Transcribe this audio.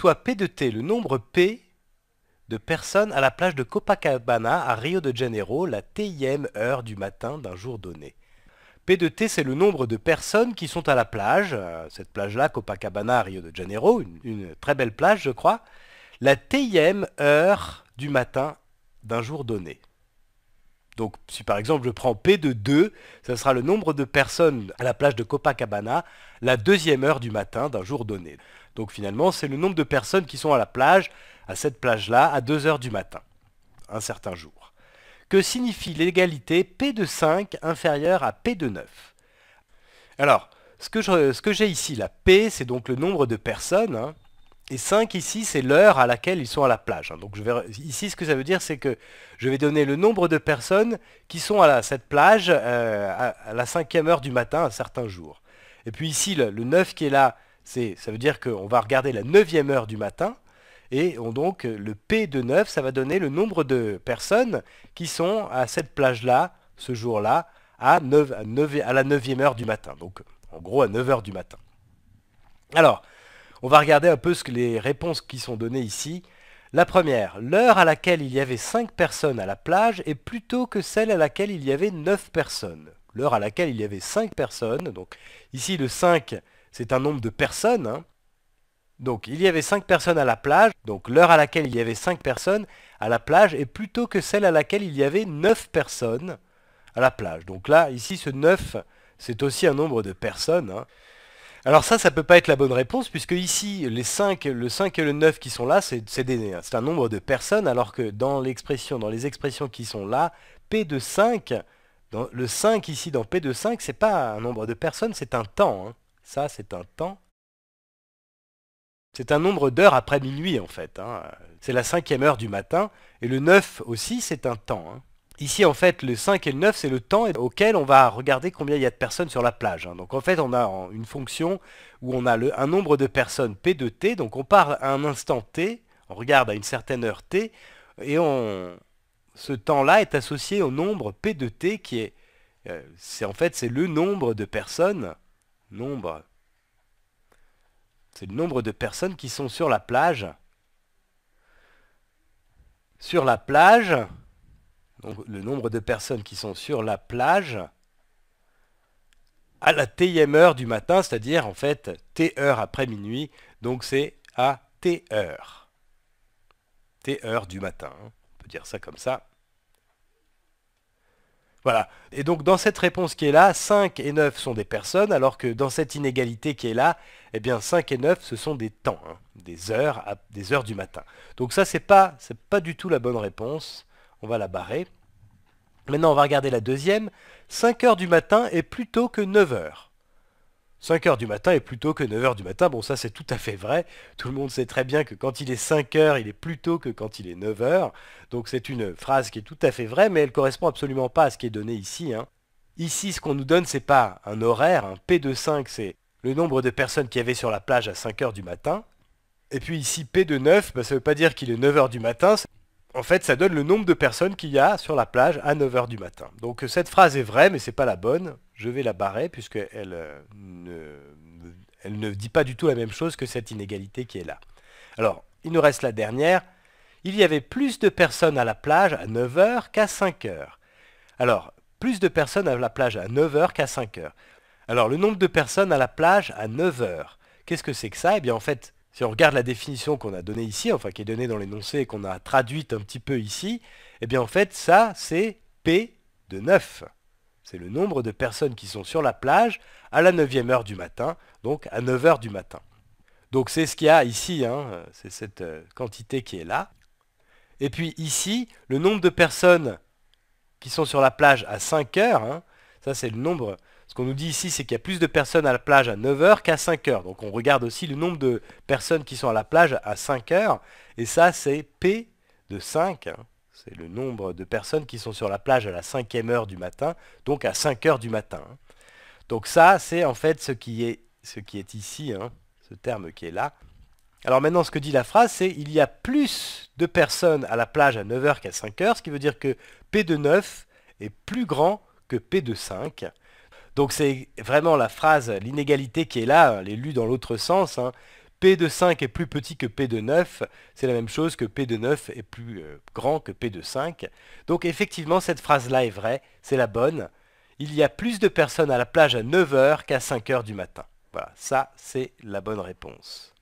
soit P de T, le nombre P de personnes à la plage de Copacabana à Rio de Janeiro, la TIème heure du matin d'un jour donné. P de T, c'est le nombre de personnes qui sont à la plage, euh, cette plage-là, Copacabana à Rio de Janeiro, une, très belle plage, je crois, la TIème heure du matin d'un jour donné. Donc si par exemple je prends P de 2, ça sera le nombre de personnes à la plage de Copacabana la deuxième heure du matin d'un jour donné. Donc finalement, c'est le nombre de personnes qui sont à la plage, à cette plage-là, à 2 heures du matin, un certain jour. Que signifie l'égalité P de 5 inférieure à P de 9 Alors, ce que j'ai ici, la P, c'est donc le nombre de personnes, hein. Et 5 ici, c'est l'heure à laquelle ils sont à la plage. Hein. Donc je vais... ici, ce que ça veut dire, c'est que je vais donner le nombre de personnes qui sont à cette plage euh, à, la la cinquième heure du matin un certain jour. Et puis ici, le, 9 qui est là, c'est ça veut dire qu'on va regarder la 9e heure du matin. Et donc le P de 9, ça va donner le nombre de personnes qui sont à cette plage-là, ce jour-là, à, la à, 9, e heure du matin. Donc en gros à 9 h du matin. Alors, on va regarder un peu ce que les réponses qui sont données ici. La première, l'heure à laquelle il y avait 5 personnes à la plage est plutôt que celle à laquelle il y avait 9 personnes. L'heure à laquelle il y avait 5 personnes, donc ici le 5 c'est un nombre de personnes. Hein. Donc il y avait 5 personnes à la plage, donc l'heure à laquelle il y avait 5 personnes à la plage est plutôt que celle à laquelle il y avait 9 personnes à la plage. Donc là, ici ce 9 c'est aussi un nombre de personnes. Hein. Alors ça, ça peut pas être la bonne réponse, puisque ici, les le 5 et le 9 qui sont là, c'est un nombre de personnes, alors que dans l'expression, dans les expressions qui sont là, P de 5, le 5 ici dans P de 5, c'est pas un nombre de personnes, c'est un temps. Hein. Ça, c'est un temps. C'est un nombre d'heures après minuit, en fait. Hein. C'est la cinquième heure du matin. Et le 9 aussi, c'est un temps. Hein. Ici, en fait, le 5 et le 9, c'est le temps auquel on va regarder combien il y a de personnes sur la plage. Hein. Donc, en fait, on a une fonction où on a un nombre de personnes P de T. Donc, on part à un instant T, on regarde à une certaine heure T, et ce temps-là est associé au nombre P de T qui est... Euh, en fait, c'est le nombre de personnes, nombre... C'est le nombre de personnes qui sont sur la plage. Sur la plage, donc, le nombre de personnes qui sont sur la plage à la T heure du matin, c'est-à-dire en fait T heure après minuit, donc c'est à T heure. T heure du matin, hein. on peut dire ça comme ça. Voilà. Et donc dans cette réponse qui est là, 5 et 9 sont des personnes, alors que dans cette inégalité qui est là, eh bien 5 et 9 ce sont des temps, hein. des heures des heures du matin. Donc ça c'est pas pas du tout la bonne réponse. On va la barrer. Maintenant, on va regarder la deuxième. 5 heures du matin est plus tôt que 9 heures. 5 heures du matin est plus tôt que 9 heures du matin. Bon, ça, c'est tout à fait vrai. Tout le monde sait très bien que quand il est 5 heures, il est plus tôt que quand il est 9 heures. Donc, c'est une phrase qui est tout à fait vraie, mais elle correspond absolument pas à ce qui est donné ici. Hein. Ici, ce qu'on nous donne, c'est pas un horaire. Un P de 5, c'est le nombre de personnes qu'il y avait sur la plage à 5 heures du matin. Et puis ici, P de 9, bah, ça ne veut pas dire qu'il est 9h du matin, en fait, ça donne le nombre de personnes qu'il y a sur la plage à 9h du matin. Donc euh, cette phrase est vraie, mais ce n'est pas la bonne. Je vais la barrer puisqu'elle euh, ne, elle ne dit pas du tout la même chose que cette inégalité qui est là. Alors, il nous reste la dernière. Il y avait plus de personnes à la plage à 9h qu'à 5h. Alors, plus de personnes à la plage à 9h qu'à 5h. Alors, le nombre de personnes à la plage à 9h. Qu'est-ce que c'est que ça Eh bien, en fait, si on regarde la définition qu'on a donnée ici, enfin qui est donnée dans l'énoncé et qu'on a traduite un petit peu ici, eh bien en fait ça c'est P de 9. C'est le nombre de personnes qui sont sur la plage à la 9e heure du matin, donc à 9 h du matin. Donc c'est ce qu'il y a ici, hein, c'est cette euh, quantité qui est là. Et puis ici, le nombre de personnes qui sont sur la plage à 5 h hein, ça c'est le nombre ce qu'on nous dit ici, c'est qu'il y a plus de personnes à la plage à 9h qu'à 5h. Donc on regarde aussi le nombre de personnes qui sont à la plage à 5h. Et ça, c'est P de 5. Hein. C'est le nombre de personnes qui sont sur la plage à la 5 cinquième heure du matin, donc à 5h du matin. Hein. Donc ça, c'est en fait ce qui est, ici, hein, ce terme qui est là. Alors maintenant, ce que dit la phrase, c'est il y a plus de personnes à la plage à 9h qu'à 5h, ce qui veut dire que P de 9 est plus grand que P de 5. Donc c'est vraiment la phrase, l'inégalité qui est là, elle hein, est lue dans l'autre sens. Hein. P de 5 est plus petit que P de 9, c'est la même chose que P de 9 est plus euh, grand que P de 5. Donc effectivement, cette phrase-là est vraie, c'est la bonne. Il y a plus de personnes à la plage à 9h qu'à 5h du matin. Voilà, ça c'est la bonne réponse.